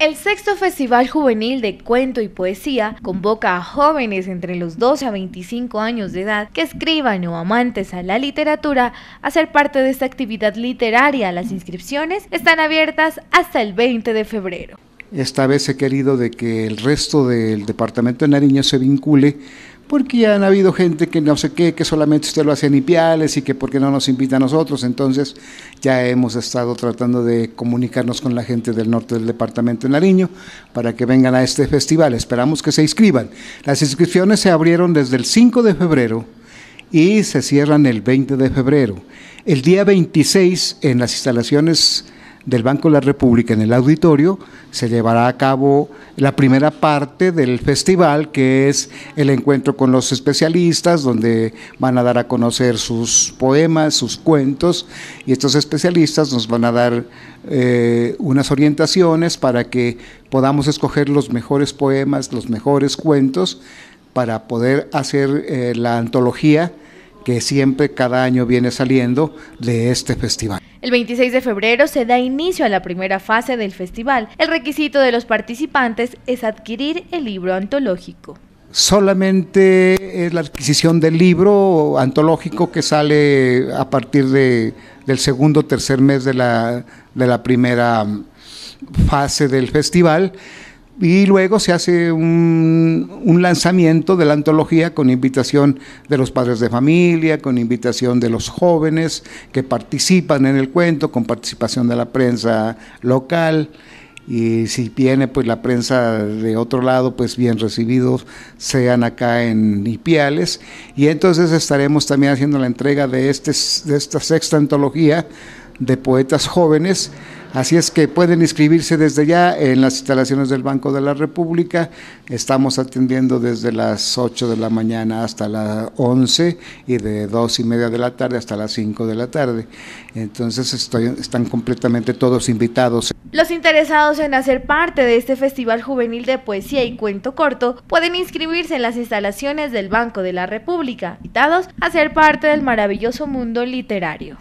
El sexto Festival Juvenil de Cuento y Poesía convoca a jóvenes entre los 12 a 25 años de edad que escriban o amantes a la literatura a ser parte de esta actividad literaria. Las inscripciones están abiertas hasta el 20 de febrero. Esta vez he querido de que el resto del departamento de Nariño se vincule porque ya han habido gente que no sé qué, que solamente usted lo hace en Ipiales y que porque no nos invita a nosotros. Entonces ya hemos estado tratando de comunicarnos con la gente del norte del departamento de Nariño para que vengan a este festival. Esperamos que se inscriban. Las inscripciones se abrieron desde el 5 de febrero y se cierran el 20 de febrero. El día 26 en las instalaciones del Banco de la República en el auditorio se llevará a cabo la primera parte del festival, que es el encuentro con los especialistas, donde van a dar a conocer sus poemas, sus cuentos, y estos especialistas nos van a dar eh, unas orientaciones para que podamos escoger los mejores poemas, los mejores cuentos, para poder hacer eh, la antología que siempre cada año viene saliendo de este festival. El 26 de febrero se da inicio a la primera fase del festival. El requisito de los participantes es adquirir el libro antológico. Solamente es la adquisición del libro antológico que sale a partir del segundo o tercer mes de la, de la primera fase del festival y luego se hace un, lanzamiento de la antología con invitación de los padres de familia, con invitación de los jóvenes que participan en el cuento, con participación de la prensa local. Y si viene pues la prensa de otro lado, pues bien recibidos sean acá en Ipiales. Y entonces estaremos también haciendo la entrega de, este, de esta sexta antología de poetas jóvenes Así es que pueden inscribirse desde ya en las instalaciones del Banco de la República. Estamos atendiendo desde las 8 de la mañana hasta las 11 y de 2 y media de la tarde hasta las 5 de la tarde. Entonces están completamente todos invitados. Los interesados en hacer parte de este Festival Juvenil de Poesía y Cuento Corto pueden inscribirse en las instalaciones del Banco de la República, invitados a ser parte del maravilloso mundo literario.